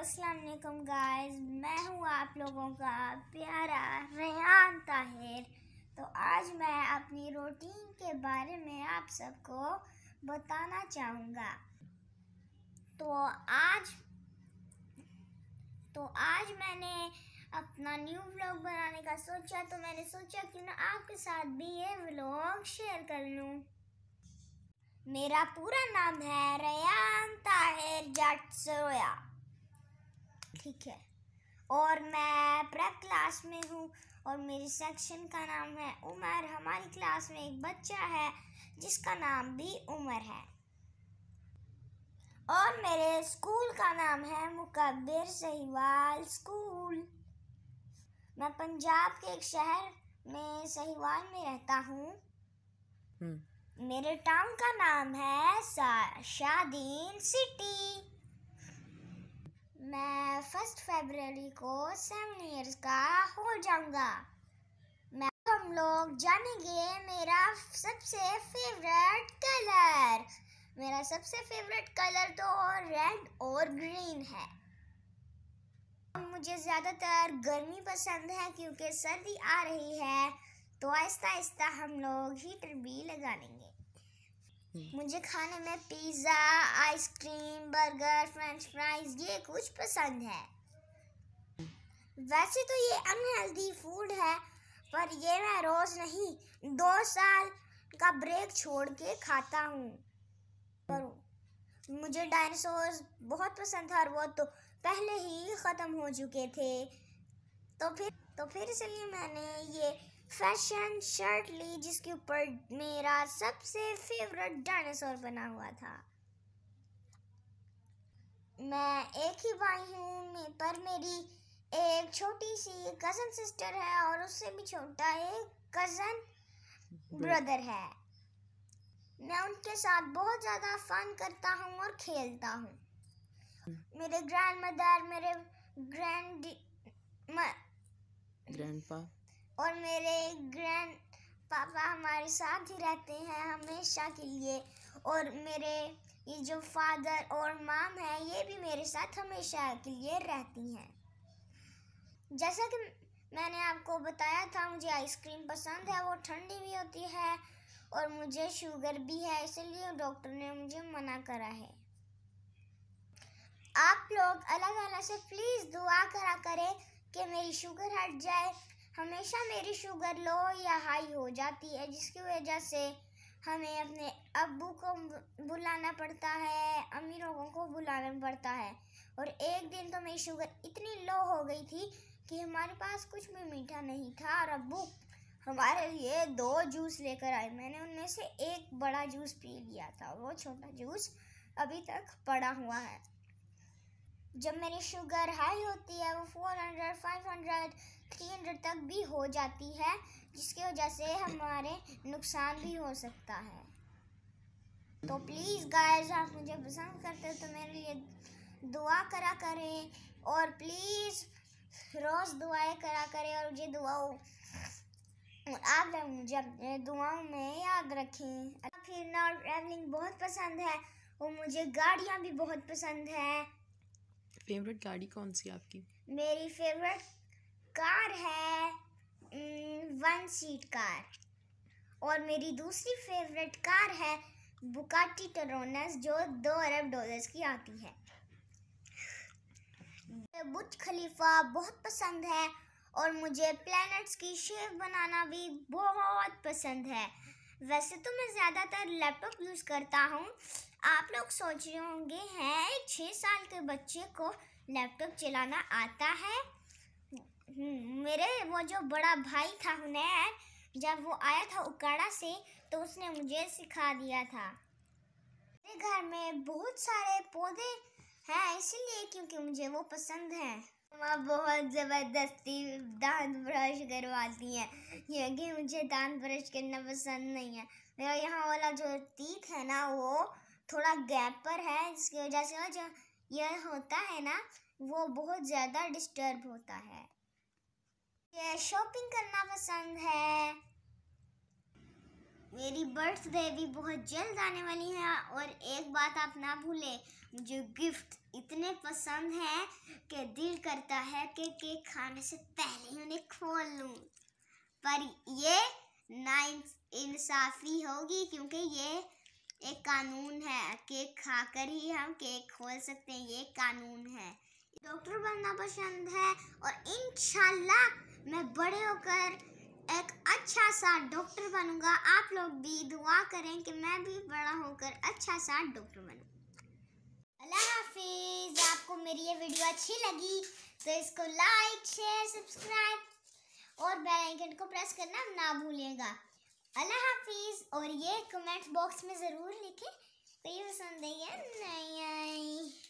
अस्सलाम गाइस मैं हूँ आप लोगों का प्यारा रेहान ताहिर तो आज मैं अपनी रूटीन के बारे में आप सबको बताना चाहूँगा तो आज तो आज मैंने अपना न्यू व्लॉग बनाने का सोचा तो मैंने सोचा कि ना आपके साथ भी ये व्लॉग शेयर कर लूँ मेरा पूरा नाम है रेहान ताहिर जट सोया ठीक है और मैं प्रेप क्लास में हूँ और मेरे सेक्शन का नाम है उमर हमारी क्लास में एक बच्चा है जिसका नाम भी उमर है और मेरे स्कूल का नाम है मुकबिर सहीवाल स्कूल मैं पंजाब के एक शहर में सहीवाल में रहता हूँ हम्म। मेरे टाउन का नाम है शादीन सिटी मैं फर्स्ट फरवरी को सेवन ईयर्स का हो जाऊंगा मैं हम लोग जानेंगे मेरा सबसे फेवरेट कलर मेरा सबसे फेवरेट कलर तो रेड और ग्रीन है मुझे ज़्यादातर गर्मी पसंद है क्योंकि सर्दी आ रही है तो आहिस्ता आहिस्ता हम लोग हीटर भी लगा लेंगे हम्म। मुझे खाने में pizza ice cream burger French fries ये कुछ पसंद है वैसे तो ये अनहेल्दी फूड है पर ये मैं रोज़ नहीं दो साल का ब्रेक छोड़ के खाता हूँ पर मुझे डायनासोर बहुत पसंद था और वो तो पहले ही ख़त्म हो चुके थे तो फिर तो फिर इसलिए मैंने ये फैशन शर्ट ली जिसके ऊपर मेरा सबसे फेवरेट डायनासोर बना हुआ था मैं एक ही भाई हूँ पर मेरी एक छोटी सी कज़न सिस्टर है और उससे भी छोटा एक कज़न ब्रदर है मैं उनके साथ बहुत ज़्यादा फन करता हूँ और खेलता हूँ मेरे ग्रैंड मदर मेरे ग्रैंड ग्रैंडपा और मेरे ग्रैंड पापा हमारे साथ ही रहते हैं हमेशा के लिए और मेरे ये जो फादर और माम है ये भी मेरे साथ हमेशा के लिए रहती हैं जैसा कि मैंने आपको बताया था मुझे आइसक्रीम पसंद है वो ठंडी भी होती है और मुझे शुगर भी है इसलिए डॉक्टर ने मुझे मना करा है आप लोग अलग अलग से प्लीज़ दुआ करा करें कि मेरी शुगर हट जाए हमेशा मेरी शुगर लो या हाई हो जाती है जिसकी वजह से हमें अपने अबू को बुलाना पड़ता है अम्मी लोगों को बुलाना पड़ता है और एक दिन तो मेरी शुगर इतनी लो हो गई थी कि हमारे पास कुछ भी मीठा नहीं था और अबू हमारे लिए दो जूस लेकर आए मैंने उनमें से एक बड़ा जूस पी लिया था वो छोटा जूस अभी तक पड़ा हुआ है जब मेरी शुगर हाई होती है वो four hundred five hundred three hundred तक भी हो जाती है जिसकी वजह से हमारे नुकसान भी हो सकता है तो प्लीज़ गाइस आप मुझे पसंद करते हो तो मेरे लिए दुआ करा करें और प्लीज़ रोज़ दुआएं करा करें और मुझे दुआओं आप लोग मुझे अपने दुआओं में याद रखें फिर और ट्रैवलिंग बहुत पसंद है और मुझे गाड़ियाँ भी बहुत पसंद है फेवरेट गाड़ी कौन सी आपकी मेरी फेवरेट कार है वन सीट कार और मेरी दूसरी फेवरेट कार है बुकाटी टरोनस जो दो अरब डॉलर्स की आती है बुज खलीफा बहुत पसंद है और मुझे प्लैनेट्स की शेप बनाना भी बहुत पसंद है वैसे तो मैं ज़्यादातर लैपटॉप यूज़ करता हूँ आप लोग सोच रहे होंगे हैं छः साल के बच्चे को लैपटॉप चलाना आता है हम्म, मेरे वो जो बड़ा भाई था हुनैर जब वो आया था उकाड़ा से तो उसने मुझे सिखा दिया था मेरे घर में बहुत सारे पौधे हैं इसलिए क्योंकि मुझे वो पसंद हैं माँ बहुत ज़बरदस्ती दांत ब्रश करवाती हैं क्योंकि मुझे दांत ब्रश करना पसंद नहीं है मेरा यहाँ वाला जो टीथ है ना वो थोड़ा गैप पर है जिसकी वजह से जो यह होता है ना वो बहुत ज़्यादा डिस्टर्ब होता है ये शॉपिंग करना पसंद है मेरी बर्थडे भी बहुत जल्द आने वाली है और एक बात आप ना भूलें मुझे गिफ्ट इतने पसंद है कि दिल करता है कि केक खाने से पहले ही उन्हें खोल लूँ पर ये ना इंसाफी होगी क्योंकि ये एक कानून है केक खाकर ही हम केक खोल सकते हैं ये कानून है डॉक्टर बनना पसंद है और इन मैं बड़े होकर एक अच्छा सा डॉक्टर बनूंगा आप लोग भी दुआ करें कि मैं भी बड़ा होकर अच्छा सा डॉक्टर बनू अल्लाह हाफिज़ आपको मेरी ये वीडियो अच्छी लगी तो इसको लाइक शेयर सब्सक्राइब और बेल आइकन को प्रेस करना ना भूलिएगा अल्लाह हाफिज़ और ये कमेंट बॉक्स में ज़रूर लिखें तो ये पसंद आई है नहीं आई